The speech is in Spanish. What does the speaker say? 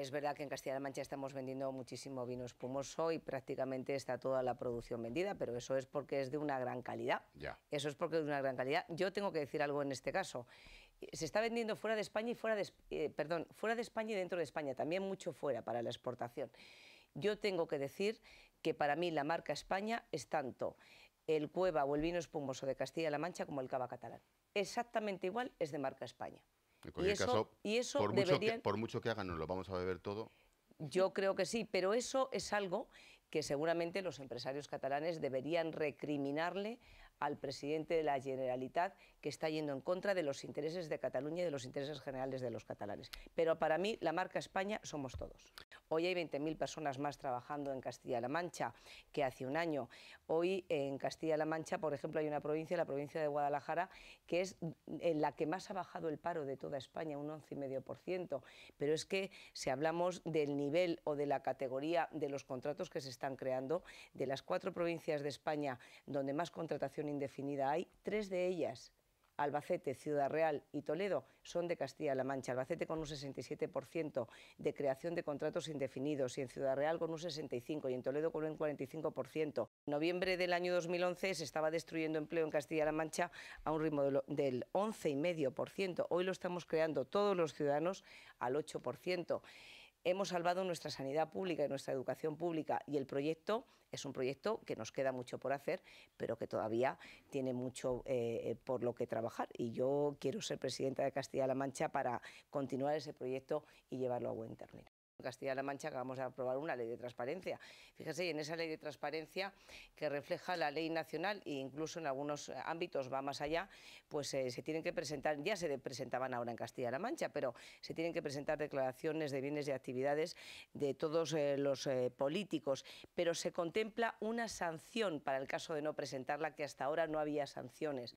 Es verdad que en Castilla-La Mancha estamos vendiendo muchísimo vino espumoso y prácticamente está toda la producción vendida, pero eso es porque es de una gran calidad. Eso es porque es de una gran calidad. Yo tengo que decir algo en este caso. Se está vendiendo fuera de España y fuera de, eh, perdón, fuera de España y dentro de España, también mucho fuera para la exportación. Yo tengo que decir que para mí la marca España es tanto el cueva o el vino espumoso de Castilla-La Mancha como el cava catalán. Exactamente igual es de marca España. En cualquier caso, por, mucho que, por mucho que hagan, nos lo vamos a beber todo. Yo creo que sí, pero eso es algo que seguramente los empresarios catalanes deberían recriminarle al presidente de la Generalitat que está yendo en contra de los intereses de Cataluña y de los intereses generales de los catalanes. Pero para mí la marca España somos todos. Hoy hay 20.000 personas más trabajando en Castilla-La Mancha que hace un año. Hoy en Castilla-La Mancha, por ejemplo, hay una provincia, la provincia de Guadalajara, que es en la que más ha bajado el paro de toda España, un 11,5%. Pero es que si hablamos del nivel o de la categoría de los contratos que se están creando, de las cuatro provincias de España donde más contratación indefinida. Hay tres de ellas, Albacete, Ciudad Real y Toledo, son de Castilla-La Mancha. Albacete con un 67% de creación de contratos indefinidos y en Ciudad Real con un 65% y en Toledo con un 45%. En noviembre del año 2011 se estaba destruyendo empleo en Castilla-La Mancha a un ritmo del 11,5%. Hoy lo estamos creando todos los ciudadanos al 8% hemos salvado nuestra sanidad pública y nuestra educación pública y el proyecto es un proyecto que nos queda mucho por hacer, pero que todavía tiene mucho eh, por lo que trabajar y yo quiero ser presidenta de Castilla-La Mancha para continuar ese proyecto y llevarlo a buen término. Castilla-La Mancha acabamos de aprobar una ley de transparencia. Fíjese, en esa ley de transparencia que refleja la ley nacional e incluso en algunos ámbitos va más allá, pues eh, se tienen que presentar, ya se presentaban ahora en Castilla-La Mancha, pero se tienen que presentar declaraciones de bienes y actividades de todos eh, los eh, políticos, pero se contempla una sanción para el caso de no presentarla que hasta ahora no había sanciones.